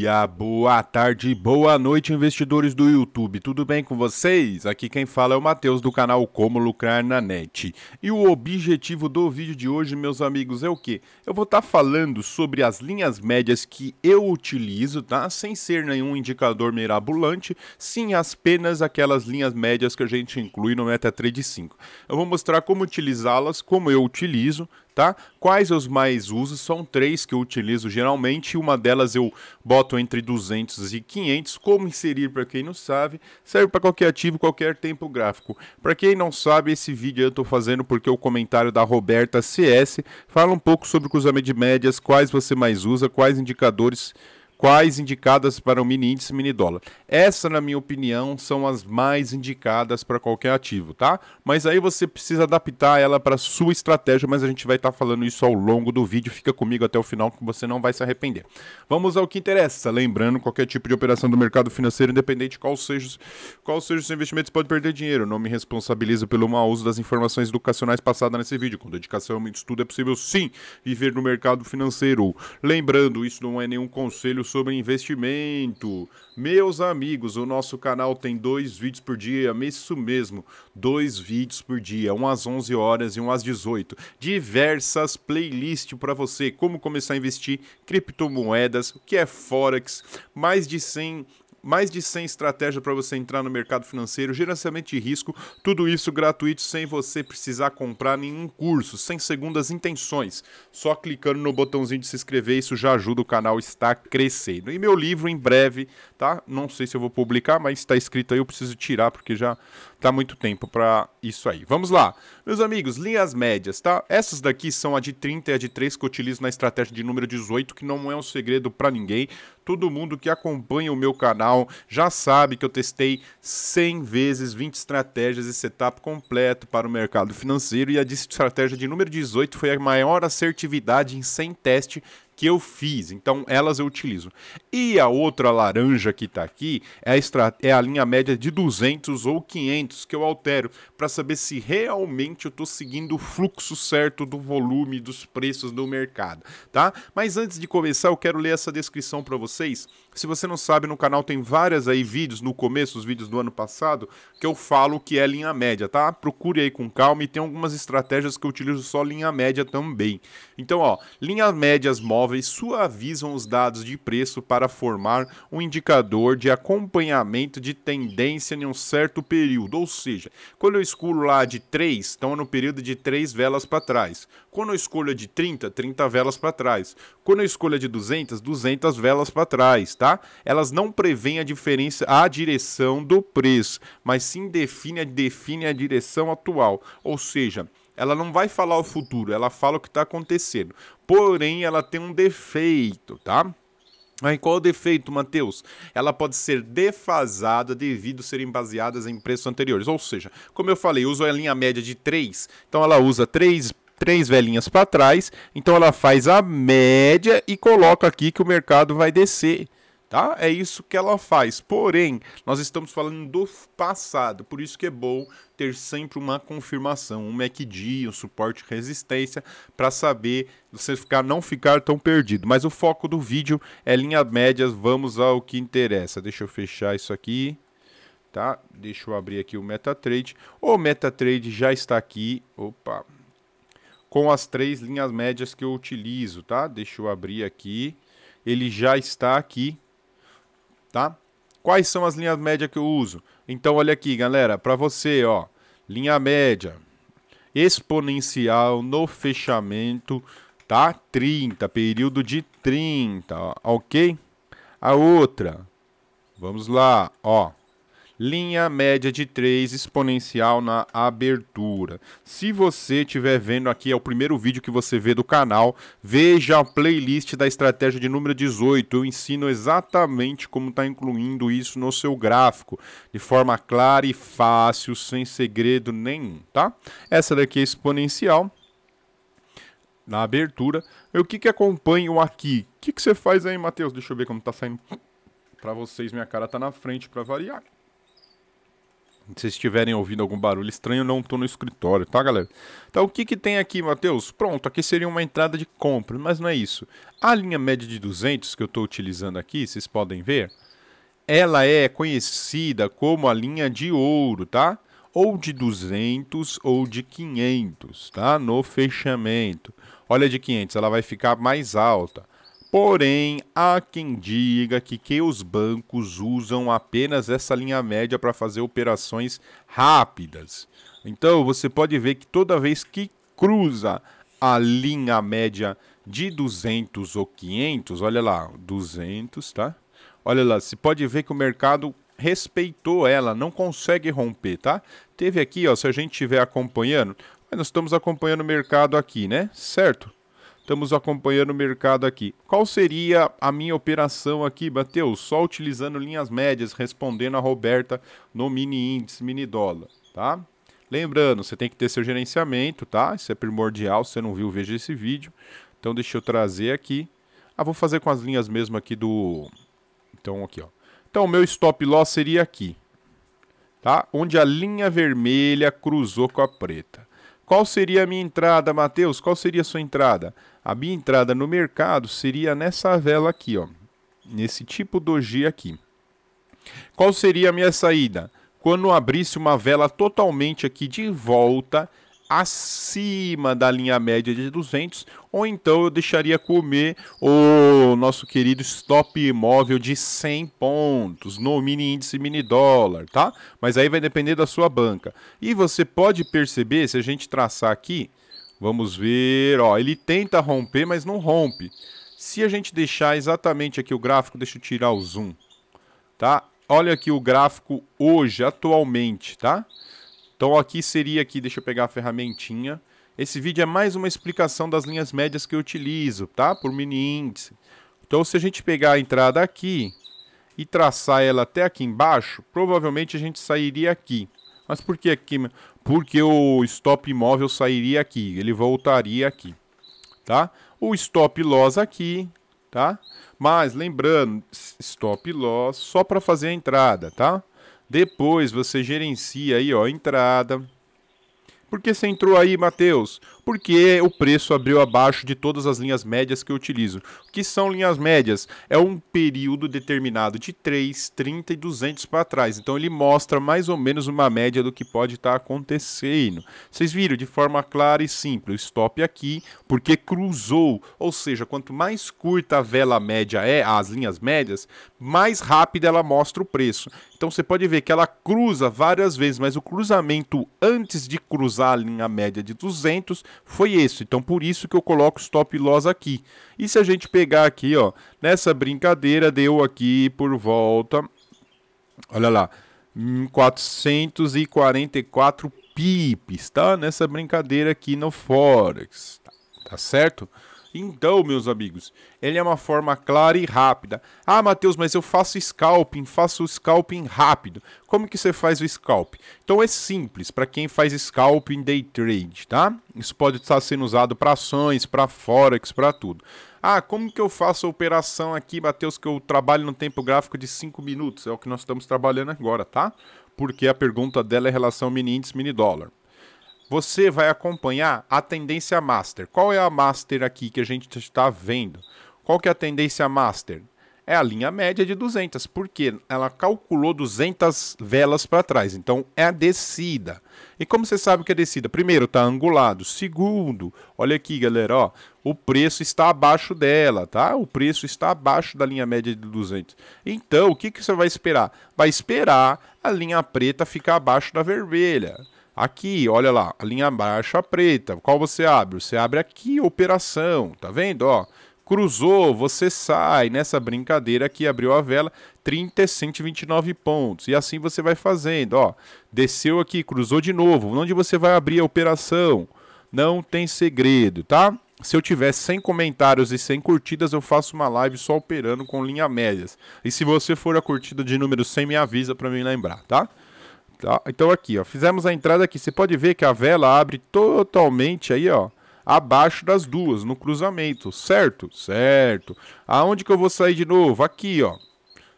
dia, boa tarde, boa noite, investidores do YouTube. Tudo bem com vocês? Aqui quem fala é o Matheus do canal Como Lucrar na Net. E o objetivo do vídeo de hoje, meus amigos, é o que? Eu vou estar tá falando sobre as linhas médias que eu utilizo, tá? Sem ser nenhum indicador mirabolante, sim apenas aquelas linhas médias que a gente inclui no MetaTrade 5. Eu vou mostrar como utilizá-las, como eu utilizo, tá? Quais os mais usos? São três que eu utilizo geralmente, uma delas eu boto entre 200 e 500. Como inserir, para quem não sabe, serve para qualquer ativo, qualquer tempo gráfico. Para quem não sabe, esse vídeo eu estou fazendo porque o comentário da Roberta CS fala um pouco sobre o cruzamento de médias, quais você mais usa, quais indicadores quais indicadas para o mini índice mini dólar. Essa, na minha opinião, são as mais indicadas para qualquer ativo, tá? Mas aí você precisa adaptar ela para sua estratégia, mas a gente vai estar tá falando isso ao longo do vídeo. Fica comigo até o final que você não vai se arrepender. Vamos ao que interessa. Lembrando, qualquer tipo de operação do mercado financeiro, independente qual seja, qual seja os investimentos, pode perder dinheiro. Não me responsabilizo pelo mau uso das informações educacionais passadas nesse vídeo. Com dedicação e estudo é possível, sim, viver no mercado financeiro. Lembrando, isso não é nenhum conselho sobre investimento. Meus amigos, o nosso canal tem dois vídeos por dia, isso mesmo, dois vídeos por dia, um às 11 horas e um às 18. Diversas playlists para você, como começar a investir criptomoedas, o que é Forex, mais de 100 mais de 100 estratégias para você entrar no mercado financeiro, gerenciamento de risco, tudo isso gratuito sem você precisar comprar nenhum curso, sem segundas intenções. Só clicando no botãozinho de se inscrever, isso já ajuda o canal está crescendo. E meu livro em breve, tá? Não sei se eu vou publicar, mas está escrito aí, eu preciso tirar porque já dá tá muito tempo para isso aí. Vamos lá. Meus amigos, linhas médias, tá? Essas daqui são a de 30 e a de 3 que eu utilizo na estratégia de número 18, que não é um segredo para ninguém. Todo mundo que acompanha o meu canal já sabe que eu testei 100 vezes 20 estratégias e setup completo para o mercado financeiro e a de estratégia de número 18 foi a maior assertividade em 100 testes que eu fiz. Então, elas eu utilizo. E a outra laranja que está aqui é a, é a linha média de 200 ou 500 que eu altero para saber se realmente eu estou seguindo o fluxo certo do volume, dos preços do mercado, tá? Mas antes de começar, eu quero ler essa descrição para vocês se você não sabe, no canal tem várias aí vídeos, no começo, os vídeos do ano passado, que eu falo que é linha média, tá? Procure aí com calma e tem algumas estratégias que eu utilizo só linha média também. Então, ó, linhas médias móveis suavizam os dados de preço para formar um indicador de acompanhamento de tendência em um certo período. Ou seja, quando eu escolho lá de 3, então é no período de 3 velas para trás. Quando eu escolho de 30, 30 velas para trás. Quando eu escolho de 200, 200 velas para trás tá? Elas não prevêem a diferença, a direção do preço, mas sim define, define a direção atual. Ou seja, ela não vai falar o futuro, ela fala o que está acontecendo. Porém, ela tem um defeito, tá? Aí qual o defeito, Matheus? Ela pode ser defasada devido serem baseadas em preços anteriores. Ou seja, como eu falei, usa a linha média de 3, então ela usa 3 três velhinhas para trás. Então ela faz a média e coloca aqui que o mercado vai descer tá? É isso que ela faz. Porém, nós estamos falando do passado, por isso que é bom ter sempre uma confirmação, um MACD, um suporte resistência para saber você ficar não ficar tão perdido. Mas o foco do vídeo é linha médias, vamos ao que interessa. Deixa eu fechar isso aqui. Tá? Deixa eu abrir aqui o MetaTrade. O MetaTrade já está aqui. Opa. Com as três linhas médias que eu utilizo, tá? Deixa eu abrir aqui ele já está aqui tá? Quais são as linhas médias que eu uso? Então, olha aqui, galera, para você, ó, linha média exponencial no fechamento, tá? 30, período de 30, ó, ok? A outra, vamos lá, ó, linha média de 3 exponencial na abertura. Se você estiver vendo aqui, é o primeiro vídeo que você vê do canal, veja a playlist da estratégia de número 18. Eu ensino exatamente como está incluindo isso no seu gráfico, de forma clara e fácil, sem segredo nenhum, tá? Essa daqui é exponencial na abertura. E o que que acompanham aqui? O que que você faz aí, Matheus? Deixa eu ver como tá saindo para vocês. Minha cara tá na frente para variar. Se vocês estiverem ouvindo algum barulho estranho, não estou no escritório, tá, galera? Então, o que, que tem aqui, Matheus? Pronto, aqui seria uma entrada de compra, mas não é isso. A linha média de 200 que eu estou utilizando aqui, vocês podem ver, ela é conhecida como a linha de ouro, tá? Ou de 200 ou de 500, tá? No fechamento. Olha de 500, ela vai ficar mais alta. Porém, há quem diga que, que os bancos usam apenas essa linha média para fazer operações rápidas. Então, você pode ver que toda vez que cruza a linha média de 200 ou 500, olha lá, 200, tá? Olha lá, você pode ver que o mercado respeitou ela, não consegue romper, tá? Teve aqui, ó, se a gente estiver acompanhando, nós estamos acompanhando o mercado aqui, né? Certo? estamos acompanhando o mercado aqui. Qual seria a minha operação aqui, Mateus? Só utilizando linhas médias, respondendo a Roberta no mini índice, mini dólar, tá? Lembrando, você tem que ter seu gerenciamento, tá? Isso é primordial, se você não viu, veja esse vídeo. Então deixa eu trazer aqui. Ah, vou fazer com as linhas mesmo aqui do... Então aqui, ó. Então o meu stop loss seria aqui, tá? Onde a linha vermelha cruzou com a preta. Qual seria a minha entrada, Mateus? Qual seria a sua entrada? A minha entrada no mercado seria nessa vela aqui, ó, nesse tipo doji aqui. Qual seria a minha saída? Quando abrisse uma vela totalmente aqui de volta acima da linha média de 200, ou então eu deixaria comer o nosso querido stop imóvel de 100 pontos no mini índice mini dólar, tá? Mas aí vai depender da sua banca. E você pode perceber, se a gente traçar aqui, vamos ver, ó, ele tenta romper, mas não rompe. Se a gente deixar exatamente aqui o gráfico, deixa eu tirar o zoom, tá? Olha aqui o gráfico hoje, atualmente, tá? Tá? Então aqui seria aqui, deixa eu pegar a ferramentinha. Esse vídeo é mais uma explicação das linhas médias que eu utilizo, tá? Por mini índice. Então se a gente pegar a entrada aqui e traçar ela até aqui embaixo, provavelmente a gente sairia aqui. Mas por que aqui? Porque o stop imóvel sairia aqui, ele voltaria aqui, tá? O stop loss aqui, tá? Mas lembrando, stop loss só para fazer a entrada, tá? Depois você gerencia aí, ó, a entrada. Por que você entrou aí, Matheus? porque o preço abriu abaixo de todas as linhas médias que eu utilizo. O que são linhas médias? É um período determinado de 3, 30 e 200 para trás. Então ele mostra mais ou menos uma média do que pode estar tá acontecendo. Vocês viram de forma clara e simples, stop aqui porque cruzou, ou seja, quanto mais curta a vela média é, as linhas médias, mais rápida ela mostra o preço. Então você pode ver que ela cruza várias vezes, mas o cruzamento antes de cruzar a linha média de 200 foi esse. Então por isso que eu coloco stop loss aqui. E se a gente pegar aqui, ó, nessa brincadeira deu aqui por volta, olha lá, 444 hum, pips, tá? Nessa brincadeira aqui no Forex, tá, tá certo? Então, meus amigos, ele é uma forma clara e rápida. Ah, Matheus, mas eu faço scalping, faço scalping rápido. Como que você faz o scalping? Então é simples para quem faz scalping day trade, tá? Isso pode estar sendo usado para ações, para forex, para tudo. Ah, como que eu faço a operação aqui, Matheus, que eu trabalho no tempo gráfico de 5 minutos? É o que nós estamos trabalhando agora, tá? Porque a pergunta dela é relação mini índice, mini dólar você vai acompanhar a tendência master. Qual é a master aqui que a gente está vendo? Qual que é a tendência master? É a linha média de 200, porque ela calculou 200 velas para trás. Então é a descida. E como você sabe que é descida? Primeiro, está angulado. Segundo, olha aqui, galera, ó, o preço está abaixo dela, tá? O preço está abaixo da linha média de 200. Então, o que, que você vai esperar? Vai esperar a linha preta ficar abaixo da vermelha. Aqui, olha lá, a linha baixa preta. Qual você abre? Você abre aqui operação, tá vendo? Ó, cruzou, você sai. Nessa brincadeira aqui abriu a vela, 30 129 pontos. E assim você vai fazendo, ó. Desceu aqui, cruzou de novo. Onde você vai abrir a operação? Não tem segredo, tá? Se eu tiver 100 comentários e 100 curtidas, eu faço uma live só operando com linha médias. E se você for a curtida de número 100, me avisa para me lembrar, tá? Tá? Então aqui, ó, fizemos a entrada aqui. Você pode ver que a vela abre totalmente aí, ó, abaixo das duas, no cruzamento, certo? Certo. Aonde que eu vou sair de novo? Aqui, ó.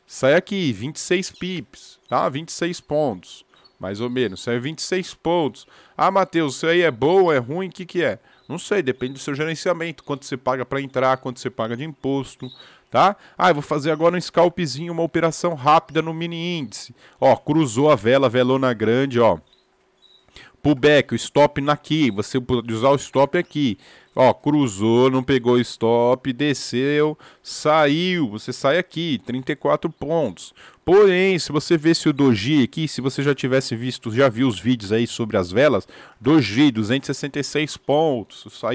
Sai aqui, 26 pips, tá? 26 pontos, mais ou menos. Sai 26 pontos. Ah, Matheus, isso aí é bom, é ruim, o que que é? Não sei, depende do seu gerenciamento, quanto você paga para entrar, quanto você paga de imposto, tá? Ah, eu vou fazer agora um scalpzinho, uma operação rápida no mini índice. Ó, cruzou a vela, velona grande, ó pullback, o stop naqui, você pode usar o stop aqui. Ó, cruzou, não pegou stop, desceu, saiu, você sai aqui, 34 pontos. Porém, se você vê se o doji aqui, se você já tivesse visto, já viu os vídeos aí sobre as velas, doji 266 pontos, isso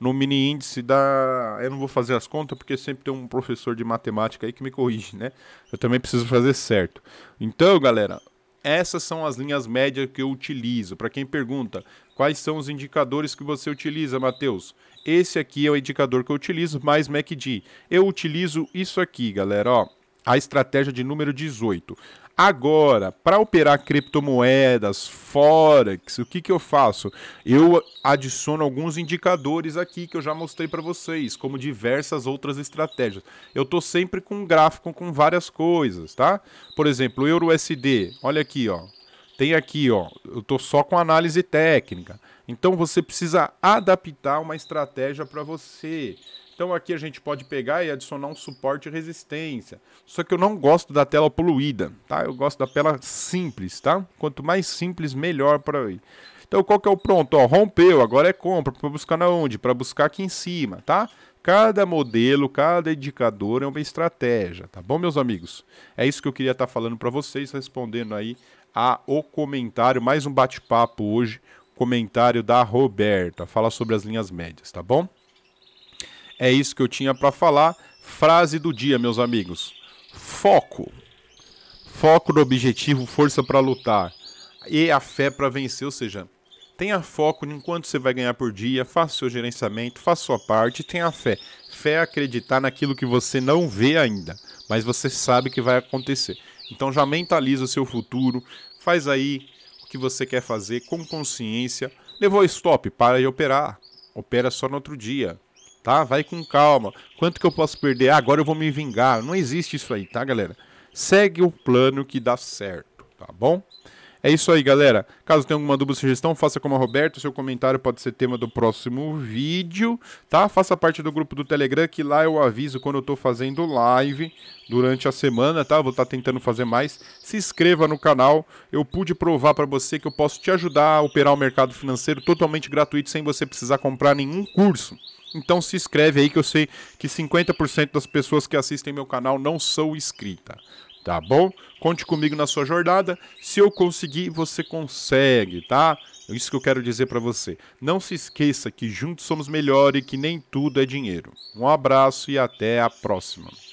no mini índice da, eu não vou fazer as contas porque sempre tem um professor de matemática aí que me corrige, né? Eu também preciso fazer certo. Então, galera, essas são as linhas médias que eu utilizo. Para quem pergunta, quais são os indicadores que você utiliza, Matheus? Esse aqui é o indicador que eu utilizo, mais MACD. Eu utilizo isso aqui, galera, ó a estratégia de número 18. Agora, para operar criptomoedas, forex, o que, que eu faço? Eu adiciono alguns indicadores aqui que eu já mostrei para vocês, como diversas outras estratégias. Eu estou sempre com um gráfico com várias coisas, tá? Por exemplo, o euro USD, olha aqui, ó. Tem aqui, ó, eu estou só com análise técnica. Então você precisa adaptar uma estratégia para você. Então aqui a gente pode pegar e adicionar um suporte resistência. Só que eu não gosto da tela poluída, tá? Eu gosto da tela simples, tá? Quanto mais simples, melhor para mim. Então qual que é o pronto? Ó, rompeu, agora é compra. Para buscar na onde? Para buscar aqui em cima, tá? Cada modelo, cada indicador é uma estratégia, tá bom, meus amigos? É isso que eu queria estar tá falando para vocês, respondendo aí a o comentário, mais um bate-papo hoje, comentário da Roberta, fala sobre as linhas médias, tá bom? É isso que eu tinha para falar. Frase do dia, meus amigos. Foco. Foco no objetivo, força para lutar e a fé para vencer, ou seja, tenha foco em quanto você vai ganhar por dia, faça seu gerenciamento, faça sua parte, tenha fé. Fé é acreditar naquilo que você não vê ainda, mas você sabe que vai acontecer. Então já mentaliza o seu futuro, faz aí o que você quer fazer com consciência. Levou stop, para de operar. Opera só no outro dia tá? Vai com calma. Quanto que eu posso perder? Ah, agora eu vou me vingar. Não existe isso aí, tá, galera? Segue o plano que dá certo, tá bom? É isso aí, galera. Caso tenha alguma dúvida ou sugestão, faça como a Roberto. Seu comentário pode ser tema do próximo vídeo, tá? Faça parte do grupo do Telegram, que lá eu aviso quando eu tô fazendo live durante a semana, tá? vou estar tá tentando fazer mais. Se inscreva no canal. Eu pude provar para você que eu posso te ajudar a operar o mercado financeiro totalmente gratuito, sem você precisar comprar nenhum curso. Então se inscreve aí que eu sei que 50% das pessoas que assistem meu canal não são inscritas. Tá bom? Conte comigo na sua jornada. Se eu conseguir, você consegue, tá? É isso que eu quero dizer para você. Não se esqueça que juntos somos melhor e que nem tudo é dinheiro. Um abraço e até a próxima.